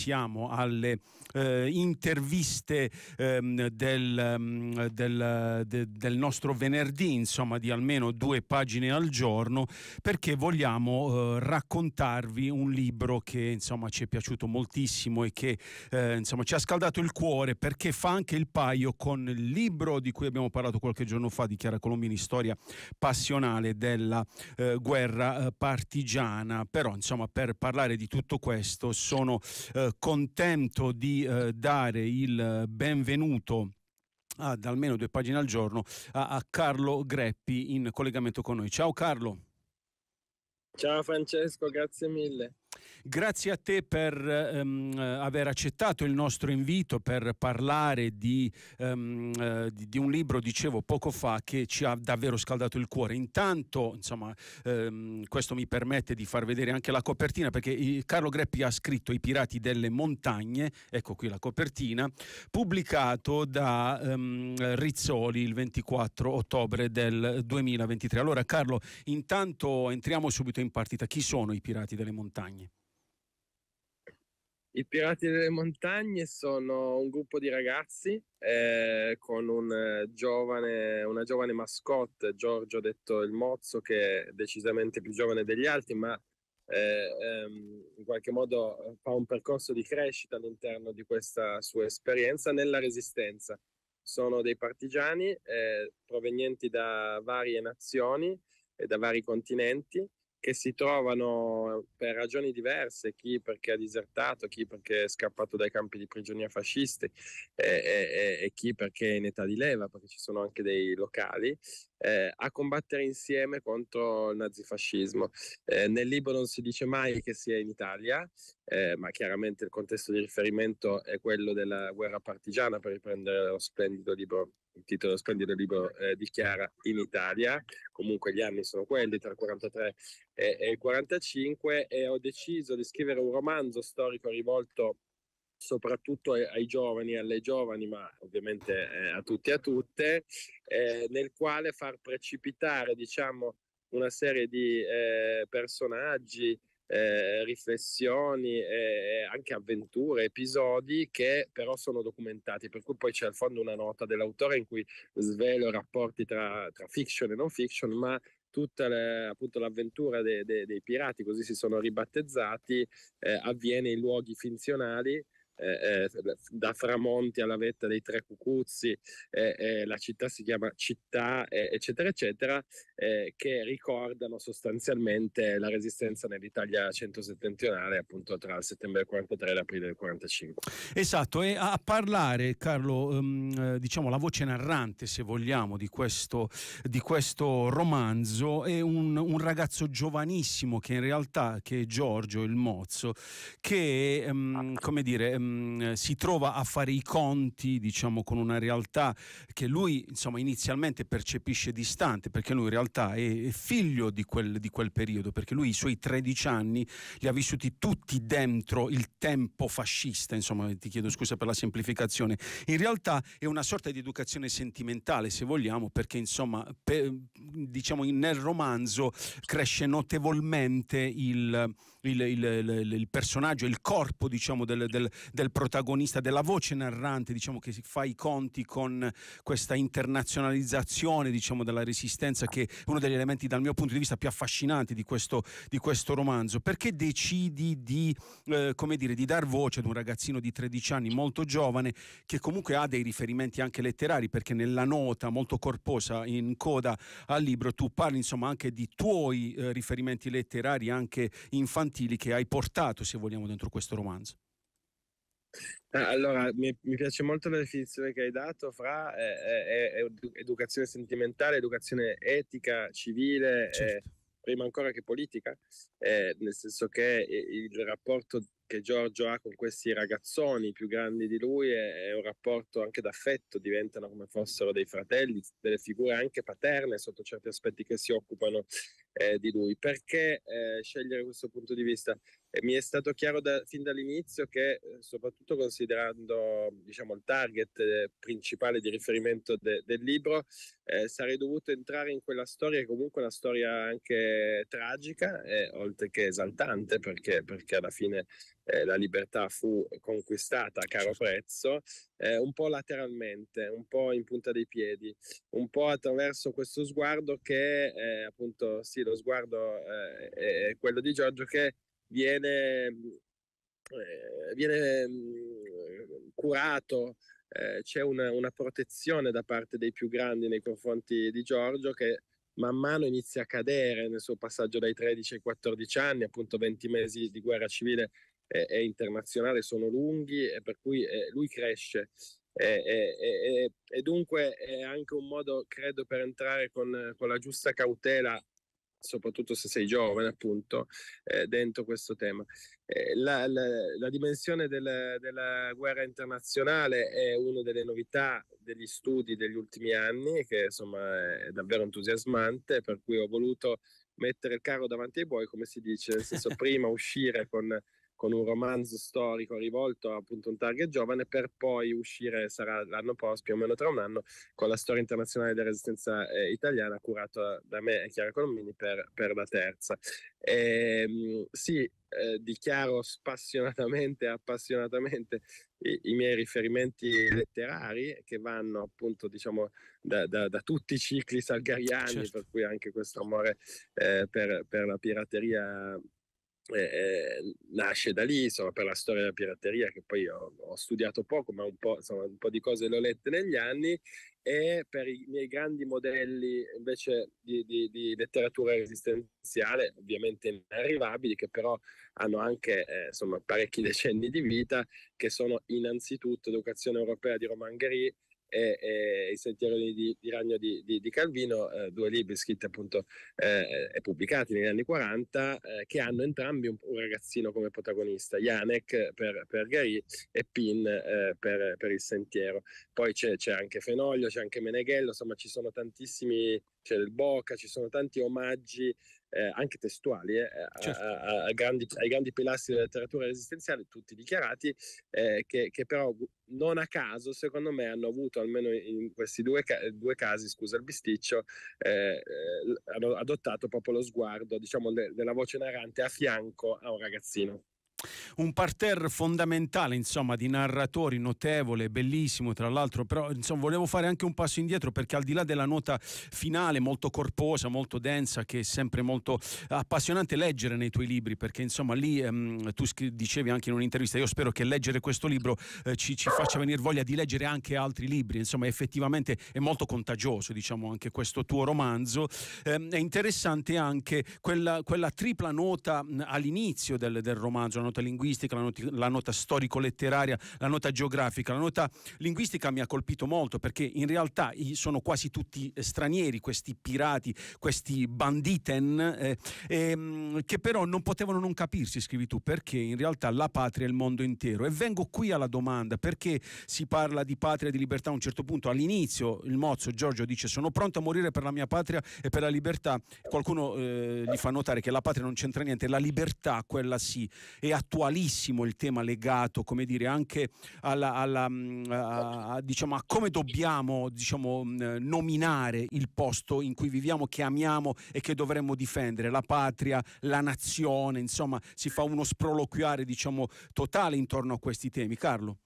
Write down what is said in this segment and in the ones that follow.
pensiamo alle eh, interviste ehm, del, mm, del, de, del, nostro venerdì, insomma di almeno due pagine al giorno, perché vogliamo eh, raccontarvi un libro che insomma ci è piaciuto moltissimo e che eh, insomma ci ha scaldato il cuore perché fa anche il paio con il libro di cui abbiamo parlato qualche giorno fa di Chiara Colombini, Storia passionale della eh, guerra eh, partigiana. Però insomma per parlare di tutto questo sono eh, contento di eh, dare il benvenuto ad almeno due pagine al giorno a, a Carlo Greppi in collegamento con noi. Ciao Carlo. Ciao Francesco, grazie mille. Grazie a te per ehm, eh, aver accettato il nostro invito per parlare di, ehm, eh, di, di, un libro, dicevo poco fa, che ci ha davvero scaldato il cuore. Intanto, insomma, ehm, questo mi permette di far vedere anche la copertina perché Carlo Greppi ha scritto I pirati delle montagne, ecco qui la copertina, pubblicato da ehm, Rizzoli il 24 ottobre del 2023. Allora Carlo, intanto entriamo subito in partita. Chi sono i pirati delle montagne? I Pirati delle Montagne sono un gruppo di ragazzi eh, con un eh, giovane, una giovane mascotte, Giorgio detto il Mozzo, che è decisamente più giovane degli altri, ma eh, ehm, in qualche modo eh, fa un percorso di crescita all'interno di questa sua esperienza nella resistenza. Sono dei partigiani eh, provenienti da varie nazioni e da vari continenti che si trovano eh, per ragioni diverse, chi perché ha disertato, chi perché è scappato dai campi di prigionia fascisti e, e, e chi perché è in età di leva, perché ci sono anche dei locali, eh, a combattere insieme contro il nazifascismo. Eh, nel libro non si dice mai che sia in Italia, eh, ma chiaramente il contesto di riferimento è quello della guerra partigiana per riprendere lo splendido libro, il titolo splendido libro eh, di Chiara in Italia, comunque gli anni sono quelli tra il 43 e, e il 45 e ho deciso di scrivere un romanzo storico rivolto soprattutto ai, ai giovani e alle giovani, ma ovviamente eh, a tutti e a tutte, eh, nel quale far precipitare diciamo, una serie di eh, personaggi, eh, riflessioni, eh, anche avventure, episodi che però sono documentati, per cui poi c'è al fondo una nota dell'autore in cui svelo i rapporti tra, tra fiction e non fiction, ma tutta le, appunto, l'avventura de, de, dei pirati, così si sono ribattezzati, eh, avviene in luoghi finzionali eh, eh da Framonti alla vetta dei Tre Cucuzzi, eh, eh, la città si chiama Città, eccetera, eccetera, che ricordano sostanzialmente la resistenza nell'Italia centro-settentrionale, appunto tra il settembre del 43 e l'aprile del 45. Esatto, e a parlare, Carlo, ehm, diciamo la voce narrante, se vogliamo, di questo, di questo romanzo è un, un ragazzo giovanissimo che in realtà che è Giorgio il Mozzo, che ehm, come dire, ehm, Ehm, si trova a fare i conti diciamo, con una realtà che lui insomma, inizialmente percepisce distante, perché lui in realtà è, figlio di quel, di quel, periodo, perché lui i suoi 13 anni li ha vissuti tutti dentro il tempo fascista, insomma ti chiedo scusa per la semplificazione, in realtà è una sorta di educazione sentimentale se vogliamo, perché insomma per, diciamo, nel romanzo cresce notevolmente il, il, il, il personaggio, il corpo diciamo, del, del, del protagonista, della voce narrante, diciamo che fa i conti con questa internazionalizzazione diciamo, della resistenza che è uno degli elementi dal mio punto di vista più affascinanti di questo, di questo romanzo. Perché decidi di, eh, dire, di dar voce ad un ragazzino di 13 anni molto giovane che comunque ha dei riferimenti anche letterari perché nella nota molto corposa in coda al libro tu parli insomma anche di tuoi eh, riferimenti letterari anche infantili che hai portato se vogliamo dentro questo romanzo. Ah, allora, mi, piace molto la definizione che hai dato fra eh, eh, educazione sentimentale, educazione etica, civile, eh, certo. eh, prima ancora che politica, eh, nel senso che il rapporto che Giorgio ha con questi ragazzoni più grandi di lui è, è un rapporto anche d'affetto, diventano come fossero dei fratelli, delle figure anche paterne sotto certi aspetti che si occupano eh, di lui. Perché scegliere questo punto di vista? mi è stato chiaro da, fin dall'inizio che, eh, soprattutto considerando diciamo, il target eh, principale di riferimento de, del libro, eh, sarei dovuto entrare in quella storia, comunque una storia anche tragica, eh, oltre che esaltante, perché, perché alla fine eh, la libertà fu conquistata a caro certo. prezzo, eh, un po' lateralmente, un po' in punta dei piedi, un po' attraverso questo sguardo che, appunto, sì, lo sguardo è quello di Giorgio che viene, eh, viene mm, curato, eh, c'è una, una, protezione da parte dei più grandi nei confronti di Giorgio che man mano inizia a cadere nel suo passaggio dai 13 ai 14 anni, appunto 20 mesi di guerra civile e, e internazionale sono lunghi e per cui eh, lui cresce. E, e, e, dunque è anche un modo, credo, per entrare con, con la giusta cautela soprattutto se sei giovane appunto, eh, dentro questo tema. Eh, la, la, la, dimensione del, della guerra internazionale è una delle novità degli studi degli ultimi anni, che insomma è davvero entusiasmante, per cui ho voluto mettere il carro davanti ai buoi, come si dice, nel senso prima uscire con con un romanzo storico rivolto appunto a un target giovane per poi uscire, sarà l'anno prossimo, più o meno tra un anno, con la storia internazionale della resistenza eh, italiana curata da me e Chiara Colombini per, per la terza. E, ehm, sì, eh, dichiaro spassionatamente e appassionatamente i, i, miei riferimenti letterari che vanno appunto diciamo da, da, da tutti i cicli salgariani certo. per cui anche questo amore eh, per, per la pirateria eh, nasce da lì, insomma, per la storia della pirateria che poi ho, ho studiato poco, ma un po', insomma, un po', di cose le ho lette negli anni, e per i miei grandi modelli invece di, di, di letteratura resistenziale, ovviamente inarrivabili, che però hanno anche eh, insomma, parecchi decenni di vita, che sono innanzitutto Educazione Europea di Romain Gary, e, e Il sentiero di, di, di ragno di, di Calvino, eh, due libri scritti appunto eh, e eh, pubblicati negli anni 40, eh, che hanno entrambi un, un, ragazzino come protagonista, Janek per, per Gary e Pin eh, per, per, Il sentiero. Poi c'è, c'è anche Fenoglio, c'è anche Meneghello, insomma ci sono tantissimi c'è il Bocca, ci sono tanti omaggi eh, anche testuali, eh, certo. a, a grandi, ai grandi pilastri della letteratura resistenziale, tutti dichiarati, eh, che, che, però non a caso, secondo me, hanno avuto, almeno in questi due, due casi, scusa il bisticcio, eh, eh, hanno adottato proprio lo sguardo, diciamo, de, della voce narrante a fianco a un ragazzino un parterre fondamentale insomma di narratori notevole bellissimo tra l'altro però insomma volevo fare anche un passo indietro perché al di là della nota finale molto corposa molto densa che è sempre molto appassionante leggere nei tuoi libri perché insomma lì ehm, tu dicevi anche in un'intervista io spero che leggere questo libro eh, ci, ci, faccia venire voglia di leggere anche altri libri insomma effettivamente è molto contagioso diciamo anche questo tuo romanzo eh, è interessante anche quella, quella tripla nota all'inizio del, del romanzo nota linguistica, la, not- la nota storico-letteraria, la nota geografica. La nota linguistica mi ha colpito molto perché in realtà sono quasi tutti stranieri questi pirati, questi banditen, eh, ehm, che però non potevano non capirsi, scrivi tu, perché in realtà la patria è il mondo intero. E vengo qui alla domanda, perché si parla di patria e di libertà a un certo punto? All'inizio il mozzo Giorgio dice sono pronto a morire per la mia patria e per la libertà. Qualcuno eh, gli fa notare che la patria non c'entra niente, la libertà quella sì. E a attualissimo il tema legato, come dire, anche alla, alla, mm, a, a, diciamo, a come dobbiamo diciamo, mm, nominare il posto in cui viviamo, che amiamo e che dovremmo difendere, la patria, la nazione, insomma si fa uno sproloquiare diciamo, totale intorno a questi temi. Carlo?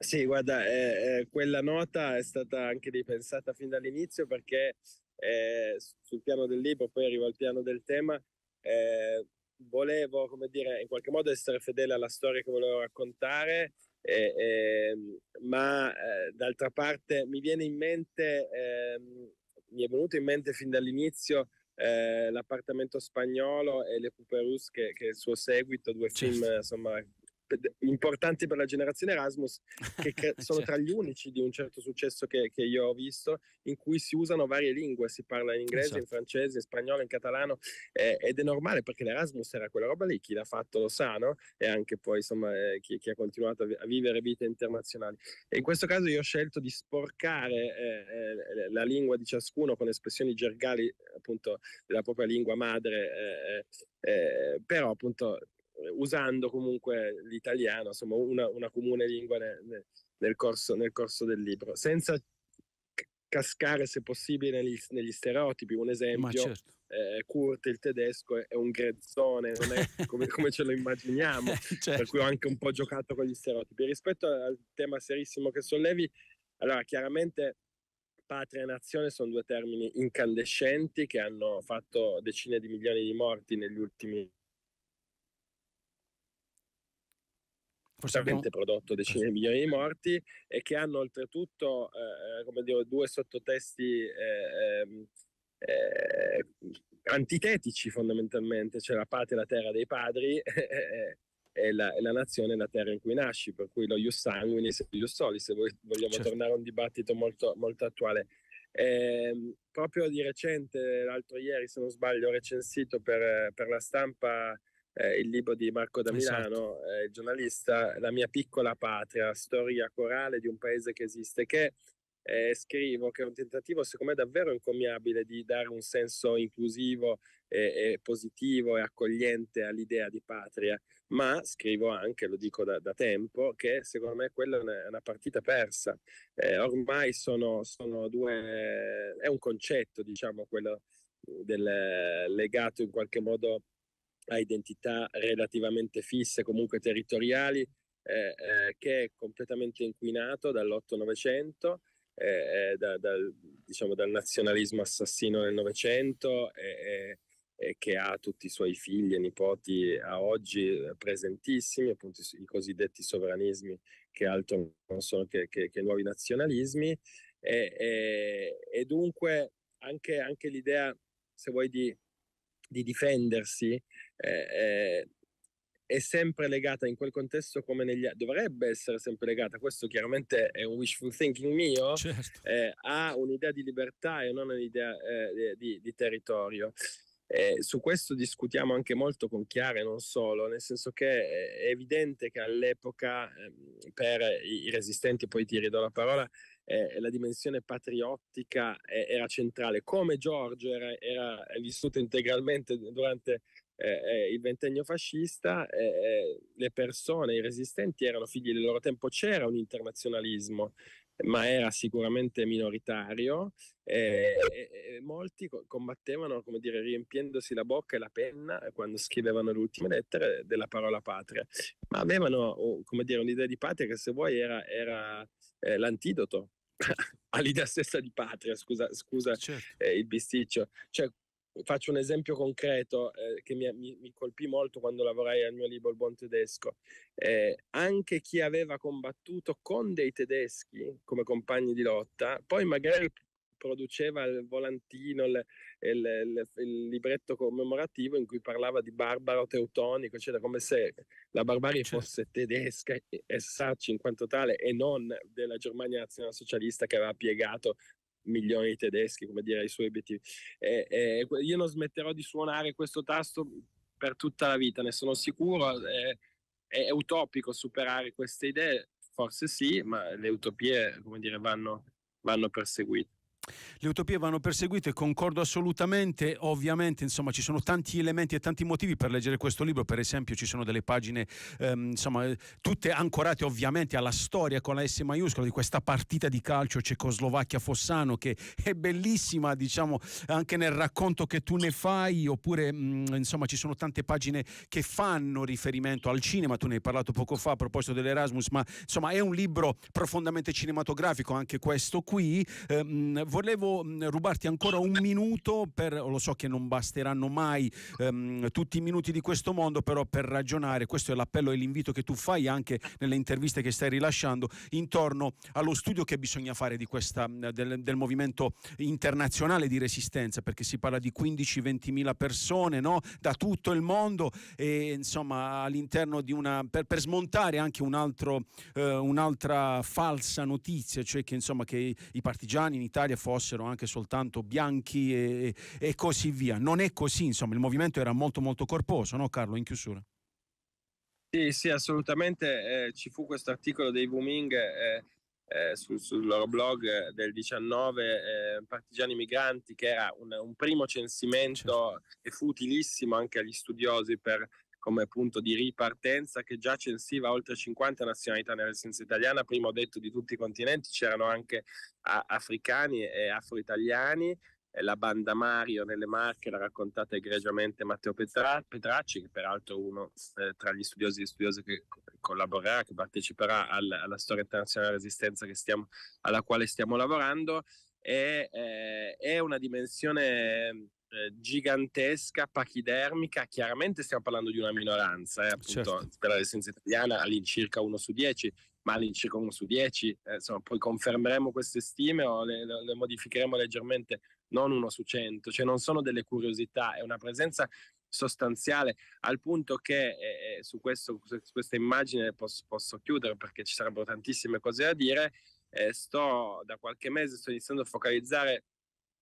Sì, guarda, eh, eh, quella nota è stata anche ripensata fin dall'inizio perché eh, sul piano del libro, poi arrivo al piano del tema, eh, volevo, come dire, in qualche modo essere fedele alla storia che volevo raccontare, eh, eh, ma eh, d'altra parte mi viene in mente, ehm, mi è venuto in mente fin dall'inizio eh, l'appartamento spagnolo e Le Puperus, che, che è il suo seguito, due film insomma importanti per la generazione Erasmus, che cre- sono certo. tra gli unici di un certo successo che, che, io ho visto, in cui si usano varie lingue, si parla in inglese, certo. in esatto. francese, in spagnolo, in catalano, eh, ed è normale perché l'Erasmus era quella roba lì, chi l'ha fatto lo sa, no? E anche poi insomma eh, chi, chi, ha continuato a, vi- a, vivere vite internazionali. E in questo caso io ho scelto di sporcare eh, eh, la lingua di ciascuno con espressioni gergali appunto della propria lingua madre, eh, però appunto usando comunque l'italiano, insomma una, una comune lingua nel, nel, corso, nel, corso, del libro, senza cascare se possibile negli, negli stereotipi. Un esempio, certo. eh, Kurt il tedesco è, è un grezzone, non è come, come ce lo immaginiamo, eh, certo. per cui ho anche un po' giocato con gli stereotipi. Rispetto al tema serissimo che sollevi, allora chiaramente patria e nazione sono due termini incandescenti che hanno fatto decine di milioni di morti negli ultimi anni. forse abbiamo... prodotto decine di milioni di morti e che hanno oltretutto eh, eh come dire, due sottotesti eh, ehm, eh, antitetici fondamentalmente, cioè la patria e la terra dei padri e, la, la nazione e la terra in cui nasci, per cui lo ius sanguinis e lo ius soli, se vogliamo certo. tornare a un dibattito molto, molto attuale. Ehm, proprio di recente, l'altro ieri se non sbaglio, ho recensito per, per la stampa eh, il libro di Marco da esatto. Milano, esatto. eh, giornalista, La mia piccola patria, storia corale di un paese che esiste, che eh, scrivo che è un tentativo secondo me davvero incommiabile di dare un senso inclusivo e, e positivo e accogliente all'idea di patria, ma scrivo anche, lo dico da, da tempo, che secondo me quella è una, una partita persa. Eh, ormai sono, sono due, è un concetto, diciamo, quello del, legato in qualche modo a identità relativamente fisse, comunque territoriali, eh, eh, che è completamente inquinato dall'8-900, eh, eh, da, dal, diciamo, dal, nazionalismo assassino del Novecento e che ha tutti i suoi figli e nipoti a oggi presentissimi, appunto i, cosiddetti sovranismi che altro non sono che, che, che nuovi nazionalismi. E, e, e dunque anche, anche, l'idea, se vuoi, di, di difendersi eh, eh, è sempre legata in quel contesto come negli altri, dovrebbe essere sempre legata, questo chiaramente è un wishful thinking mio, certo. eh, a un'idea di libertà e non un'idea eh, di, di, territorio. Eh, su questo discutiamo anche molto con Chiara e non solo, nel senso che eh, è evidente che all'epoca ehm, per i resistenti, poi ti ridò la parola, eh, la dimensione patriottica era centrale, come Giorgio era, era vissuto integralmente durante eh, il ventennio fascista, eh, le persone, i resistenti erano figli del loro tempo, c'era un internazionalismo, ma era sicuramente minoritario e, e, e molti co- combattevano, come dire, riempiendosi la bocca e la penna quando scrivevano le ultime lettere della parola patria, ma avevano, come dire, un'idea di patria che se vuoi era, era eh, l'antidoto all'idea stessa di patria, scusa, scusa certo. eh, il bisticcio. Cioè, faccio un esempio concreto eh, che mi, mi, mi, colpì molto quando lavorai al mio libro Il buon tedesco. Eh, anche chi aveva combattuto con dei tedeschi come compagni di lotta, poi magari produceva il volantino, il, il, il libretto commemorativo in cui parlava di barbaro teutonico, eccetera, come se la barbarie certo. fosse tedesca e Sarci in quanto tale e non della Germania nazionalsocialista che aveva piegato migliori tedeschi, come dire, ai suoi obiettivi. E, e, io non smetterò di suonare questo tasto per tutta la vita, ne sono sicuro. È, è utopico superare queste idee, forse sì, ma le utopie, come dire, vanno, vanno perseguite. Le utopie vanno perseguite, concordo assolutamente, ovviamente insomma ci sono tanti elementi e tanti motivi per leggere questo libro, per esempio ci sono delle pagine ehm, insomma tutte ancorate ovviamente alla storia con la S maiuscola di questa partita di calcio Cecoslovacchia-Fossano che è bellissima diciamo anche nel racconto che tu ne fai oppure mh, mm, insomma ci sono tante pagine che fanno riferimento al cinema, tu ne hai parlato poco fa a proposito dell'Erasmus ma insomma è un libro profondamente cinematografico anche questo qui. Ehm, volevo mm, rubarti ancora un minuto, per, lo so che non basteranno mai ehm, tutti i minuti di questo mondo, però per ragionare, questo è l'appello e l'invito che tu fai anche nelle interviste che stai rilasciando, intorno allo studio che bisogna fare questa, mm, del, del, movimento internazionale di resistenza, perché si parla di 15-20 mila persone no? da tutto il mondo e insomma all'interno di una... per, per smontare anche un altro, eh, un'altra falsa notizia, cioè che, insomma, che i partigiani in Italia fossero anche soltanto bianchi e, e così via. Non è così, insomma, il movimento era molto molto corposo, no Carlo, in chiusura? Sì, sì, assolutamente. Eh, ci fu questo articolo dei Wuming eh, eh, sul, sul, loro blog del 19, eh, Partigiani Migranti, che era un, un primo censimento certo. e fu utilissimo anche agli studiosi per come punto di ripartenza che già censiva oltre 50 nazionalità nella scienza italiana, prima ho detto di tutti i continenti, c'erano anche africani e afro-italiani, eh, la banda Mario nelle Marche l'ha raccontata egregiamente Matteo Petra- Petracci, che peraltro è uno eh, tra gli studiosi e studiose che collaborerà, che parteciperà al, alla storia internazionale della resistenza stiamo, alla quale stiamo lavorando. E, eh, è una dimensione eh, gigantesca, pachidermica, chiaramente stiamo parlando di una minoranza, eh, appunto, certo. per la licenza italiana all'incirca 1 su 10, ma all'incirca 1 su 10, eh, insomma, poi confermeremo queste stime o le, le modificheremo leggermente, non 1 su 100, cioè non sono delle curiosità, è una presenza sostanziale al punto che eh, eh su, questo, su, questa immagine posso, posso, chiudere perché ci sarebbero tantissime cose da dire eh, sto da qualche mese sto iniziando a focalizzare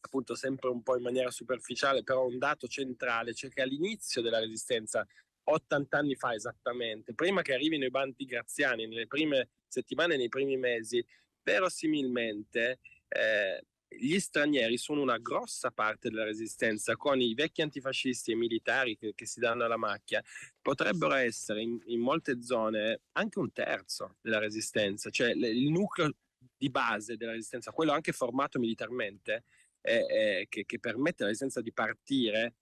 appunto sempre un po' in maniera superficiale, però un dato centrale, cioè che all'inizio della resistenza, 80 anni fa esattamente, prima che arrivino i bandi graziani, nelle prime settimane, nei primi mesi, verosimilmente eh, gli stranieri sono una grossa parte della resistenza, con i vecchi antifascisti e militari che, che si danno alla macchia, potrebbero essere in, in, molte zone anche un terzo della resistenza, cioè le, il nucleo di base della resistenza, quello anche formato militarmente, eh, che, che, permette alla licenza di partire,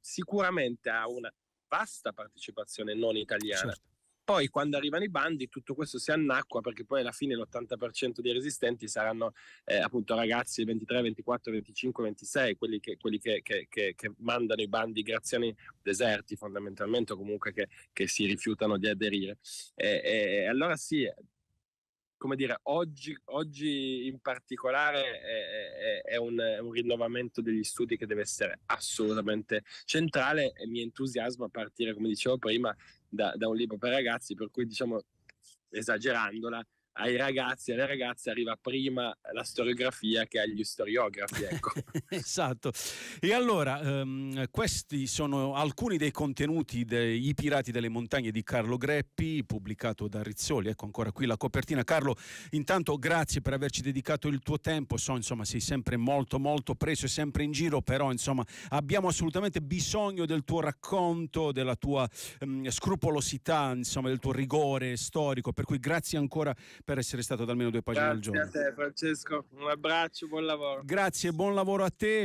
sicuramente ha una vasta partecipazione non italiana. Certo. Poi quando arrivano i bandi tutto questo si annacqua perché poi alla fine l'80% dei resistenti saranno eh, appunto ragazzi 23, 24, 25, 26, quelli che, quelli che, che, che mandano i bandi graziani deserti fondamentalmente o comunque che, si rifiutano di aderire. E, e, allora sì, come dire, oggi, oggi in particolare è, è, è, un, è, un, rinnovamento degli studi che deve essere assolutamente centrale e mi entusiasma a partire, come dicevo prima, da, da un libro per ragazzi, per cui diciamo esagerandola, ai ragazzi e alle ragazze arriva prima la storiografia che agli storiografi. Ecco. esatto. E allora, um, questi sono alcuni dei contenuti dei Pirati delle Montagne di Carlo Greppi, pubblicato da Rizzoli. Ecco ancora qui la copertina. Carlo, intanto grazie per averci dedicato il tuo tempo. So, insomma, sei sempre molto, molto preso e sempre in giro, però, insomma, abbiamo assolutamente bisogno del tuo racconto, della tua um, scrupolosità, insomma, del tuo rigore storico. Per cui grazie ancora per essere stato ad almeno due pagine Grazie al giorno. Grazie a te Francesco, un abbraccio, buon lavoro. Grazie, buon lavoro a te.